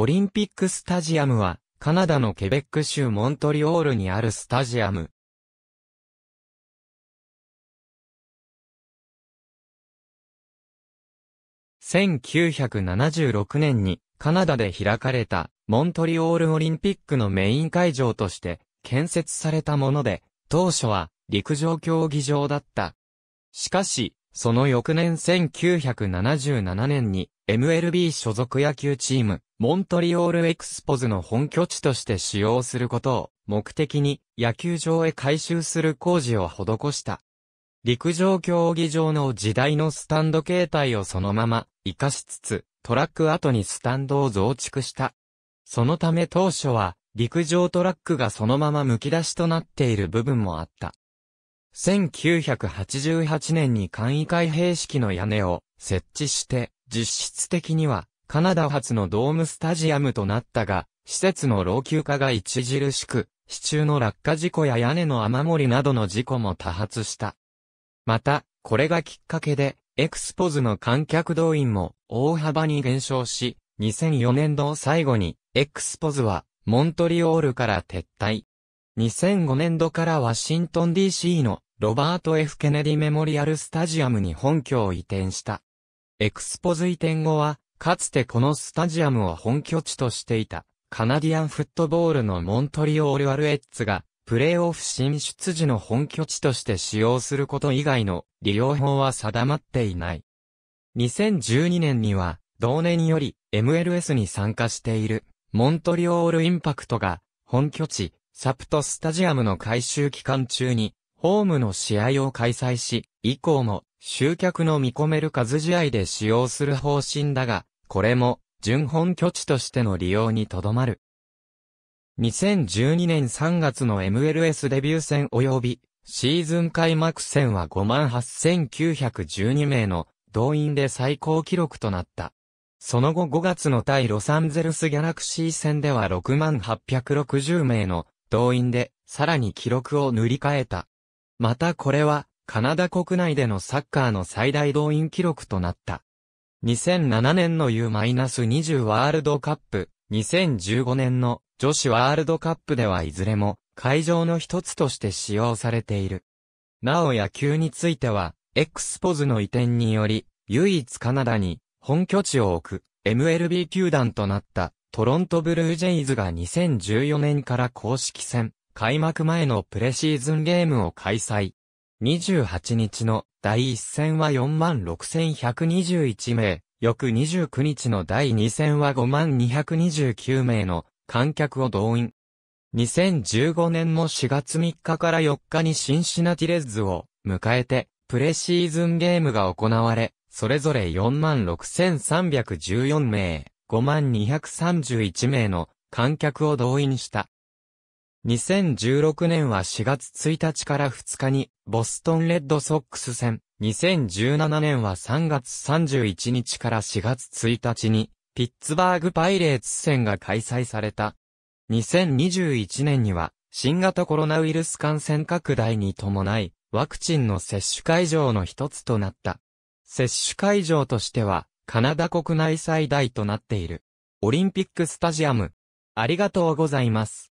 オリンピックスタジアムは、カナダのケベック州モントリオールにあるスタジアム。1976年にカナダで開かれたモントリオールオリンピックのメイン会場として建設されたもので、当初は陸上競技場だった。しかし、その翌年1977年に MLB 所属野球チーム、モントリオールエクスポズの本拠地として使用することを目的に野球場へ改修する工事を施した。陸上競技場の時代のスタンド形態をそのまま活かしつつ、トラック後にスタンドを増築した。そのため当初は陸上トラックがそのまま剥き出しとなっている部分もあった。1988年に簡易開閉式の屋根を設置して、実質的にはカナダ発のドームスタジアムとなったが、施設の老朽化が著しく、支柱の落下事故や屋根の雨漏りなどの事故も多発した。また、これがきっかけで、エクスポズの観客動員も大幅に減少し、2004年度を最後に、エクスポズは、モントリオールから撤退。2005年度からワシントン DC のロバート F ケネディメモリアルスタジアムに本拠を移転した。エクスポズ移転後は、かつてこのスタジアムを本拠地としていた、カナディアンフットボールのモントリオールアルエッツが、プレーオフ進出時の本拠地として使用すること以外の利用法は定まっていない。2012年には、同年より MLS に参加している、モントリオールインパクトが、本拠地、サプトスタジアムの改修期間中に、ホームの試合を開催し、以降も集客の見込める数試合で使用する方針だが、これも順本拠地としての利用にとどまる。2012年3月の MLS デビュー戦及びシーズン開幕戦は58,912名の動員で最高記録となった。その後5月の対ロサンゼルスギャラクシー戦では6860名の動員で、さらに記録を塗り替えた。またこれは、カナダ国内でのサッカーの最大動員記録となった。2007年の U-20 ワールドカップ、2015年の女子ワールドカップではいずれも会場の一つとして使用されている。なお野球については、X ポズの移転により、唯一カナダに本拠地を置く MLB 球団となったトロントブルージェイズが2014年から公式戦、開幕前のプレシーズンゲームを開催。28日の第1戦は46,121名、翌29日の第2戦は5 2 2 9名の観客を動員。2015年の4月3日から4日にシンシナティレッズを迎えて、プレシーズンゲームが行われ、それぞれ46,314名、5231名の観客を動員した。2016年は4月1日から2日にボストンレッドソックス戦、2017年は3月31日から4月1日にピッツバーグパイレーツ戦が開催された。2021年には新型コロナウイルス感染拡大に伴いワクチンの接種会場の一つとなった。接種会場としてはカナダ国内最大となっている。オリンピックスタジアム。ありがとうございます。